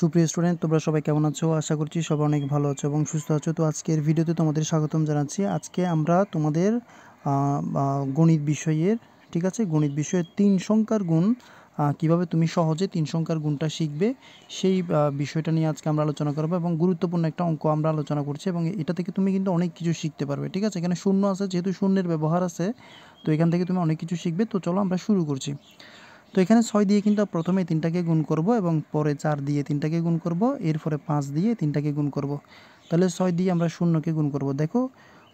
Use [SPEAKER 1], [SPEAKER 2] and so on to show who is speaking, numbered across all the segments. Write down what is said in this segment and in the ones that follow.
[SPEAKER 1] সুপ্রিয় স্টুডেন্ট তোমরা সবাই কেমন আছো আশা করছি সবাই অনেক ভালো আছো এবং সুস্থ আছো তো আজকের ভিডিওতে তোমাদের স্বাগতম জানাচ্ছি আজকে আমরা তোমাদের গণিত বিষয়ের ঠিক আছে গণিত বিষয়ের তিন সংখ্যার গুণ কিভাবে তুমি সহজে তিন সংখ্যার গুণটা শিখবে সেই বিষয়টা নিয়ে আজকে আমরা আলোচনা করবো এবং গুরুত্বপূর্ণ একটা অঙ্ক আমরা আলোচনা করছি এবং এটা থেকে তুমি কিন্তু অনেক কিছু শিখতে পারবে ঠিক আছে এখানে শূন্য আছে যেহেতু শূন্যের ব্যবহার আছে তো এখান থেকে তুমি অনেক কিছু শিখবে তো চলো আমরা শুরু করছি তো এখানে ছয় দিয়ে কিন্তু প্রথমে তিনটাকে গুণ করব এবং পরে চার দিয়ে তিনটাকে গুণ করব এরপরে পাঁচ দিয়ে তিনটাকে গুণ করব। তাহলে ছয় দিয়ে আমরা শূন্যকে গুণ করব দেখো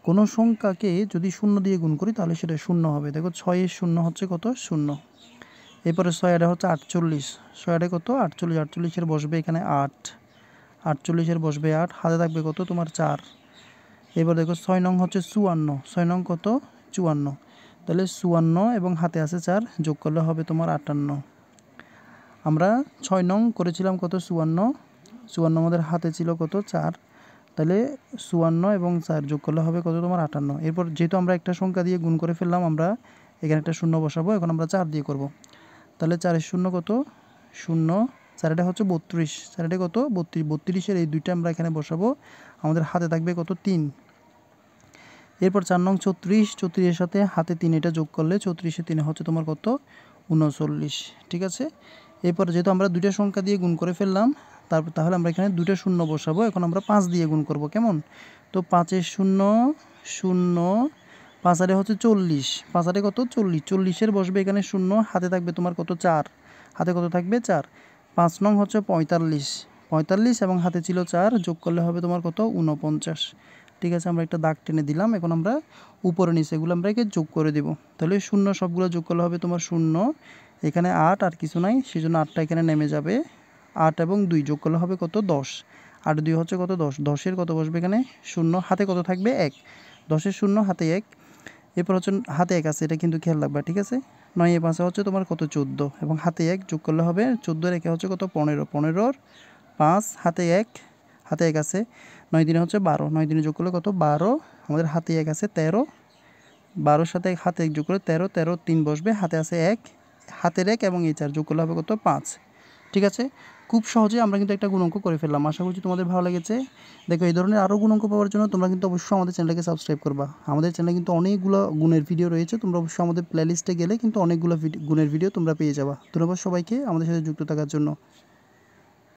[SPEAKER 1] কোনো সংখ্যাকে যদি শূন্য দিয়ে গুণ করি তাহলে সেটা শূন্য হবে দেখো ছয়ের শূন্য হচ্ছে কত শূন্য এরপরে আটে হচ্ছে আটচল্লিশ আটে কত আটচল্লিশ আটচল্লিশের বসবে এখানে আট আটচল্লিশের বসবে আট হাতে থাকবে কত তোমার চার এবার দেখো ছয় নং হচ্ছে চুয়ান্ন ছয় নং কত চুয়ান্ন তাহলে চুয়ান্ন এবং হাতে আছে চার যোগ করলে হবে তোমার আটান্ন আমরা ছয় নং করেছিলাম কত চুয়ান্ন চুয়ান্ন আমাদের হাতে ছিল কত চার তাহলে চুয়ান্ন এবং চার যোগ করলে হবে কত তোমার আটান্ন এরপর যেহেতু আমরা একটা সংখ্যা দিয়ে গুণ করে ফেললাম আমরা এখানে একটা শূন্য বসাবো এখন আমরা চার দিয়ে করব। তাহলে চারের শূন্য কত শূন্য চারটা হচ্ছে বত্রিশ চারটে কত বত্রিশ বত্রিশের এই দুইটা আমরা এখানে বসাবো আমাদের হাতে থাকবে কত তিন এরপর চার নং চৌত্রিশ চৌত্রিশের সাথে হাতে তিন এটা যোগ করলে চৌত্রিশে তিনে হচ্ছে তোমার কত উনচল্লিশ ঠিক আছে এরপর যেহেতু আমরা দুইটা সংখ্যা দিয়ে গুণ করে ফেললাম তারপর তাহলে আমরা এখানে দুইটা শূন্য বসাবো এখন আমরা পাঁচ দিয়ে গুণ করব কেমন তো পাঁচের শূন্য শূন্য পাঁচ আরে হচ্ছে চল্লিশ পাঁচ আরে কত চল্লিশ চল্লিশের বসবে এখানে শূন্য হাতে থাকবে তোমার কত চার হাতে কত থাকবে চার পাঁচ নং হচ্ছে পঁয়তাল্লিশ পঁয়তাল্লিশ এবং হাতে ছিল চার যোগ করলে হবে তোমার কত ঊনপঞ্চাশ ঠিক আছে আমরা একটা দাগ টেনে দিলাম এখন আমরা উপরে নিচে এগুলো আমরা একে যোগ করে দেব তাহলে শূন্য সবগুলো যোগ করলে হবে তোমার শূন্য এখানে আট আর কিছু নাই সেই জন্য আটটা এখানে নেমে যাবে আট এবং দুই যোগ করলে হবে কত দশ আট দুই হচ্ছে কত দশ দশের কত বসবে এখানে শূন্য হাতে কত থাকবে এক দশের শূন্য হাতে এক এরপর হচ্ছে হাতে এক আছে এটা কিন্তু খেয়াল রাখবে ঠিক আছে নয় এ পাঁচে হচ্ছে তোমার কত চোদ্দ এবং হাতে এক যোগ করলে হবে চোদ্দোর একে হচ্ছে কত পনেরো পনেরোর পাঁচ হাতে এক হাতে এক আছে নয় দিনে হচ্ছে বারো নয় দিনে যোগ করলে কত বারো আমাদের হাতে এক আছে তেরো বারোর সাথে হাতে এক যোগ করলে তেরো তেরো তিন বসবে হাতে আছে এক হাতের এক এবং এই চার যোগ করলে হবে কত পাঁচ ঠিক আছে খুব সহজে আমরা কিন্তু একটা গুণঙ্ক করে ফেললাম আশা করছি তোমাদের ভালো লেগেছে দেখো এই ধরনের আরও গুণঙ্ক পাওয়ার জন্য তোমরা কিন্তু অবশ্যই আমাদের চ্যানেলকে সাবস্ক্রাইব করবা আমাদের চ্যানেলে কিন্তু অনেকগুলো গুণের ভিডিও রয়েছে তোমরা অবশ্যই আমাদের প্লেলিস্টে গেলে কিন্তু অনেকগুলো গুণের ভিডিও তোমরা পেয়ে যাবা ধন্যবাদ সবাইকে আমাদের সাথে যুক্ত থাকার জন্য